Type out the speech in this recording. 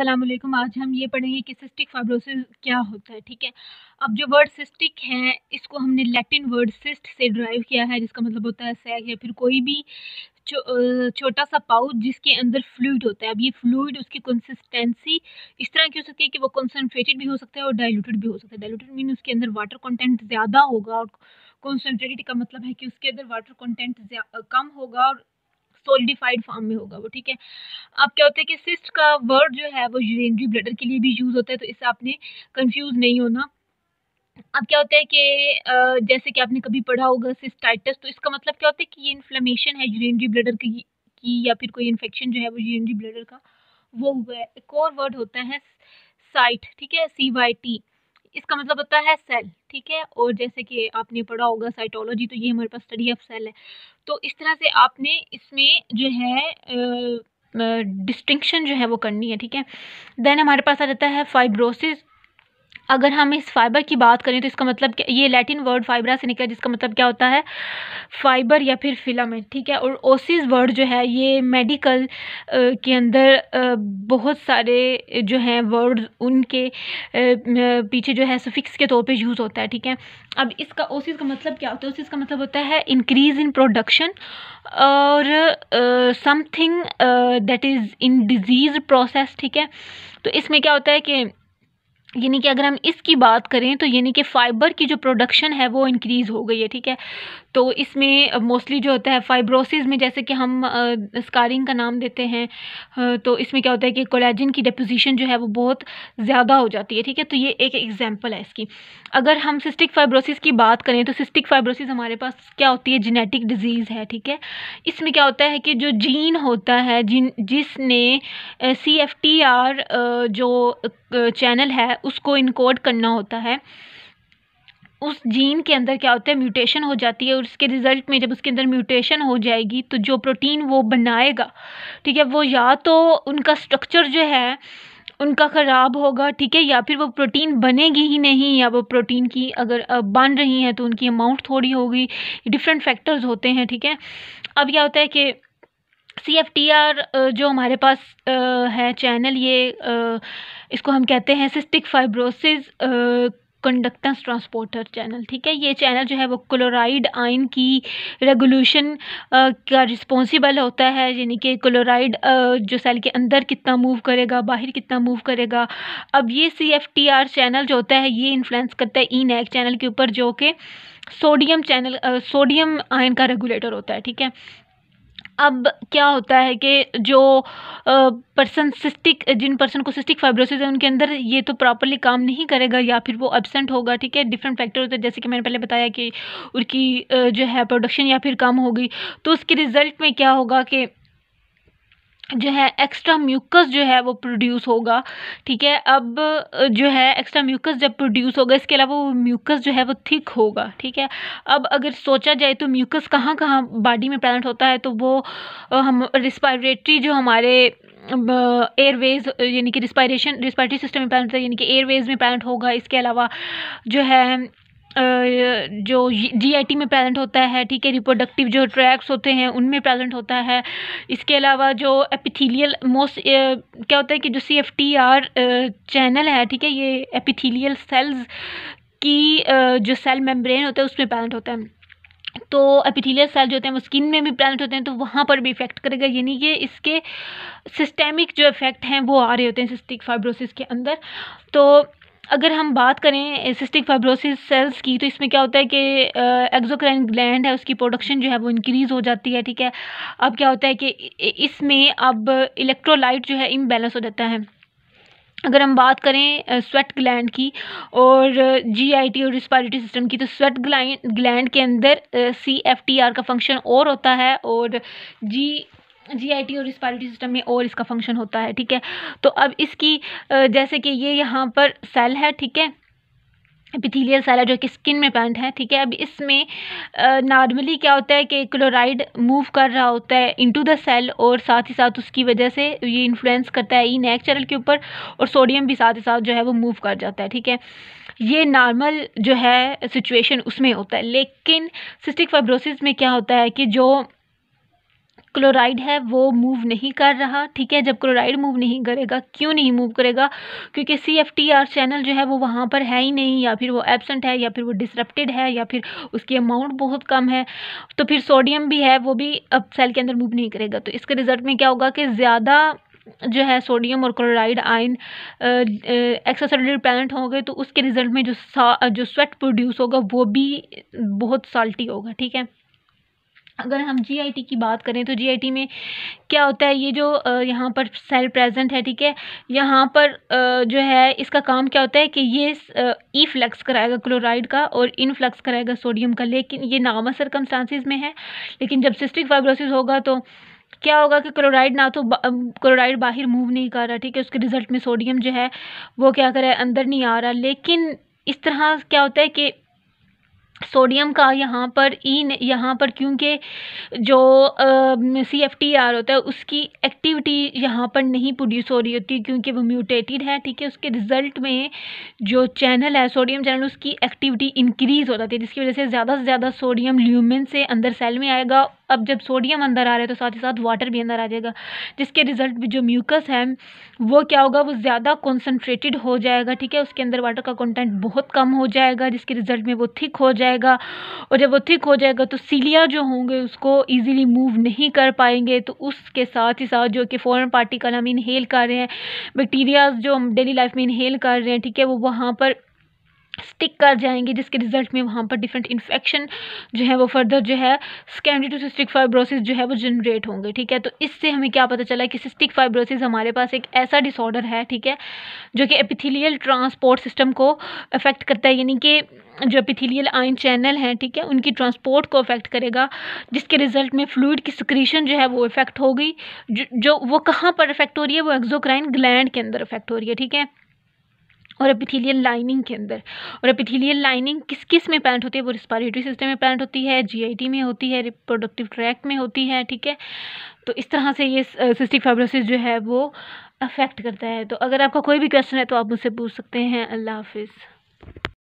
असलम आज हम ये पढ़ेंगे कि सिस्टिक फाइब्रोसिस क्या होता है ठीक है अब जो वर्ड सिस्टिक है इसको हमने लैटिन वर्ड सिस्ट से ड्राइव किया है जिसका मतलब होता है सैग या फिर कोई भी छो, छोटा सा पाउच जिसके अंदर फ्लूड होता है अब ये फ्लूड उसकी कंसिस्टेंसी इस तरह की हो सकती है कि वो कंसनट्रेटेड भी हो सकता है और डायलूटेड भी हो सकता है डायलूटेड मीन उसके अंदर वाटर कॉन्टेंट ज़्यादा होगा और कॉन्सनट्रेटेड का मतलब है कि उसके अंदर वाटर कॉन्टेंट कम होगा और सोलिडिफाइड फॉर्म में होगा वो ठीक है अब क्या होता है कि सिस्ट का वर्ड जो है वो यूरेनरी ब्लडर के लिए भी यूज़ होता है तो इससे आपने कन्फ्यूज़ नहीं होना अब क्या होता है कि जैसे कि आपने कभी पढ़ा होगा सिस्टाइटस तो इसका मतलब क्या होता है कि ये इन्फ्लेमेशन है यूरिनरी ब्लडर की, या फिर कोई इन्फेक्शन जो है वो यूरिनरी ब्लडर का वो हुआ है एक और वर्ड होता है साइट ठीक है सी वाई टी इसका मतलब होता है सेल ठीक है और जैसे कि आपने पढ़ा होगा साइटोलॉजी तो ये हमारे पास स्टडी ऑफ सेल है तो इस तरह से आपने इसमें जो है डिस्टिंक्शन जो है वो करनी है ठीक है देन हमारे पास आ जाता है फाइब्रोसिस अगर हम इस फाइबर की बात करें तो इसका मतलब क्या ये लैटिन वर्ड फाइबरा से निकला जिसका मतलब क्या होता है फाइबर या फिर फिलामेंट ठीक है और ओसिस वर्ड जो है ये मेडिकल के अंदर बहुत सारे जो हैं वर्ड उनके पीछे जो है सफिक्स के तौर पे यूज़ होता है ठीक है अब इसका ओसिस का मतलब क्या होता है ओसिस का मतलब होता है इंक्रीज़ इन प्रोडक्शन और something that is in disease process ठीक है तो इसमें क्या होता है कि यानी कि अगर हम इसकी बात करें तो यानी कि फ़ाइबर की जो प्रोडक्शन है वो इंक्रीज़ हो गई है ठीक है तो इसमें मोस्टली जो होता है फाइब्रोसिस में जैसे कि हम स्कारिंग का नाम देते हैं तो इसमें क्या होता है कि कोलेजन की डिपोजिशन जो है वो बहुत ज़्यादा हो जाती है ठीक है तो ये एक एग्जाम्पल है इसकी अगर हम सिस्टिक फाइब्रोसिस की बात करें तो सिस्टिक फाइब्रोसिस हमारे पास क्या होती है जेनेटिक डिजीज़ है ठीक है इसमें क्या होता है कि जो जीन होता है जिन जिसने सी एफ टी आर जो चैनल है उसको इनकोड करना होता है उस जीन के अंदर क्या होता है म्यूटेशन हो जाती है और उसके रिज़ल्ट में जब उसके अंदर म्यूटेशन हो जाएगी तो जो प्रोटीन वो बनाएगा ठीक है वो या तो उनका स्ट्रक्चर जो है उनका ख़राब होगा ठीक है या फिर वो प्रोटीन बनेगी ही नहीं या वो प्रोटीन की अगर बन रही हैं तो उनकी अमाउंट थोड़ी होगी डिफरेंट फैक्टर्स होते हैं ठीक है अब क्या होता है कि सी एफ टी आर जो हमारे पास है चैनल ये इसको हम कहते हैं cystic fibrosis conductance transporter channel ठीक है ये चैनल जो है वो क्लोराइड आयन की रेगुलेशन का रिस्पॉन्सिबल होता है यानी कि क्लोराइड जो सेल के अंदर कितना मूव करेगा बाहर कितना मूव करेगा अब ये C F T R channel जो होता है ये इन्फ्लुएंस करता है ई नैक चैनल के ऊपर जो कि सोडियम चैनल सोडियम आयन का रेगुलेटर होता है ठीक है अब क्या होता है कि जो पर्सन सिस्टिक जिन पर्सन को सिस्टिक फाइब्रोसिस है उनके अंदर ये तो प्रॉपरली काम नहीं करेगा या फिर वो एबसेंट होगा ठीक है डिफरेंट फैक्टर होते हैं जैसे कि मैंने पहले बताया कि उनकी जो है प्रोडक्शन या फिर कम होगी तो उसके रिज़ल्ट में क्या होगा कि जो है एक्स्ट्रा म्यूकस जो है वो प्रोड्यूस होगा ठीक है अब जो है एक्स्ट्रा म्यूकस जब प्रोड्यूस होगा इसके अलावा वो म्यूकस जो है वो थिक होगा ठीक है अब अगर सोचा जाए तो म्यूकस कहाँ कहाँ बॉडी में प्रेजेंट होता है तो वो हम रिस्पायरेटरी जो हमारे एयरवेज यानी कि रिस्पायरेशन रिस्पायरेटरी सिस्टम में प्रेजेंट होता है यानी कि एयरवेज में प्रेजेंट होगा इसके अलावा जो है जो जी में प्रेजेंट होता है ठीक है रिप्रोडक्टिव जो ट्रैक्स होते हैं उनमें प्रेजेंट होता है इसके अलावा जो एपिथीलियल मोस्ट क्या होता है कि जो C F T R channel है ठीक है ये एपिथीलियल सेल्स की जो सेल मेम्ब्रेन होता है उसमें प्रेजेंट होता है तो एपिथीलियल सेल जो होते हैं वो स्किन में भी प्रेजेंट होते हैं तो वहाँ पर भी इफेक्ट करेगा यानी कि इसके सिस्टेमिक जो इफेक्ट हैं वो आ रहे होते हैं सिस्टिक फाइब्रोसिस के अंदर तो अगर हम बात करें सिस्टिक फाइब्रोसिस सेल्स की तो इसमें क्या होता है कि एक्जोक्राइन ग्लैंड है उसकी प्रोडक्शन जो है वो इंक्रीज़ हो जाती है ठीक है अब क्या होता है कि इसमें अब इलेक्ट्रोलाइट जो है इम्बेलेंस हो जाता है अगर हम बात करें स्वेट ग्लैंड की और जीआईटी और रिस्पायरेटरी सिस्टम की तो स्वेट ग्लैंड ग्लैंड के अंदर सी एफ टी आर का फंक्शन और होता है और जी जी और रिस्पायरेटरी सिस्टम में और इसका फंक्शन होता है ठीक है तो अब इसकी जैसे कि ये यहाँ पर सेल है ठीक है पिथीलियल सेल है जो कि स्किन में पैंट है ठीक है अब इसमें नॉर्मली क्या होता है कि क्लोराइड मूव कर रहा होता है इनटू द सेल और साथ ही साथ उसकी वजह से ये इन्फ्लुएंस करता है ई e नेचुरल के ऊपर और सोडियम भी साथ ही साथ जो है वो मूव कर जाता है ठीक है ये नॉर्मल जो है सिचुएशन उसमें होता है लेकिन सिस्टिक फाइब्रोसिस में क्या होता है कि जो क्लोराइड है वो मूव नहीं कर रहा ठीक है जब क्लोराइड मूव नहीं करेगा क्यों नहीं मूव करेगा क्योंकि C F T R channel जो है वो वहाँ पर है ही नहीं या फिर वो एबसेंट है या फिर वो डिसरप्टेड है या फिर उसकी अमाउंट बहुत कम है तो फिर सोडियम भी है वो भी अब सेल के अंदर मूव नहीं करेगा तो इसके रिज़ल्ट में क्या होगा कि ज़्यादा जो है सोडियम और क्लोराइड आयन एक्सासेलर प्लानट होंगे तो उसके रिज़ल्ट में जो जो स्वेट प्रोड्यूस होगा वो भी बहुत साल्टी होगा ठीक है अगर हम जीआईटी की बात करें तो जीआईटी में क्या होता है ये जो यहाँ पर सेल प्रेजेंट है ठीक है यहाँ पर जो है इसका काम क्या होता है कि ये ई फ्लक्स कराएगा क्लोराइड का और इन फ्लक्स कराएगा सोडियम का लेकिन ये नामसर कम में है लेकिन जब सिस्टिक फाइब्रोसिस होगा तो क्या होगा कि क्लोराइड ना तो क्लोराइड बाहर मूव नहीं कर रहा ठीक है उसके रिज़ल्ट में सोडियम जो है वो क्या करे अंदर नहीं आ रहा लेकिन इस तरह क्या होता है कि सोडियम का यहाँ पर ई e यहाँ पर क्योंकि जो सी एफ टी आर होता है उसकी एक्टिविटी यहाँ पर नहीं प्रोड्यूस हो रही होती क्योंकि वो म्यूटेटेड है ठीक है उसके रिज़ल्ट में जो चैनल है सोडियम चैनल उसकी एक्टिविटी इंक्रीज़ हो जाती है जिसकी वजह से ज़्यादा से ज़्यादा सोडियम ल्यूमिन से अंदर सेल में आएगा अब जब सोडियम अंदर आ रहा है तो साथ ही साथ वाटर भी अंदर आ जाएगा जिसके रिज़ल्ट में जो म्यूकस है वो क्या होगा वो ज़्यादा कॉन्सनट्रेटेड हो जाएगा ठीक है उसके अंदर वाटर का कॉन्टेंट बहुत कम हो जाएगा जिसके रिज़ल्ट में वो थिक हो जाएगा जाएगा और जब वो थिक हो जाएगा तो सीलिया जो होंगे उसको ईजिली मूव नहीं कर पाएंगे तो उसके साथ ही साथ जो कि फॉरेन पार्टिकल हम इनहेल कर रहे हैं बैक्टीरियाज जो हम डेली लाइफ में इनहेल कर रहे हैं ठीक है वो वहाँ पर स्टिक कर जाएंगी जिसके रिजल्ट में वहाँ पर डिफरेंट इन्फेक्शन जो है वो फर्दर जो है सेकेंडरी टू सिस्टिक फाइब्रोसिस जो है वो जनरेट होंगे ठीक है तो इससे हमें क्या पता चला कि सिस्टिक फाइब्रोसिस हमारे पास एक ऐसा डिसऑर्डर है ठीक है जो कि एपिथिलियल ट्रांसपोर्ट सिस्टम को अफेक्ट करता है यानी कि जो एपिथिलियल आयन चैनल हैं ठीक है उनकी ट्रांसपोर्ट को अफेक्ट करेगा जिसके रिजल्ट में फ्लूड की सिक्रीशन जो है वो इफेक्ट गई जो, जो वो कहाँ पर इफेक्ट हो रही है वो एक्जोक्राइन ग्लैंड के अंदर इफेक्ट हो रही है ठीक है और एपिथेलियल लाइनिंग के अंदर और एपिथेलियल लाइनिंग किस किस में प्लांट होती है वो रिस्पायरेटरी सिस्टम में प्लांट होती है जीआईटी में होती है रिप्रोडक्टिव ट्रैक्ट में होती है ठीक है तो इस तरह से ये सिस्टिक फाइब्रोसिस जो है वो अफेक्ट करता है तो अगर आपका कोई भी क्वेश्चन है तो आप मुझसे पूछ सकते हैं अल्लाह हाफिज़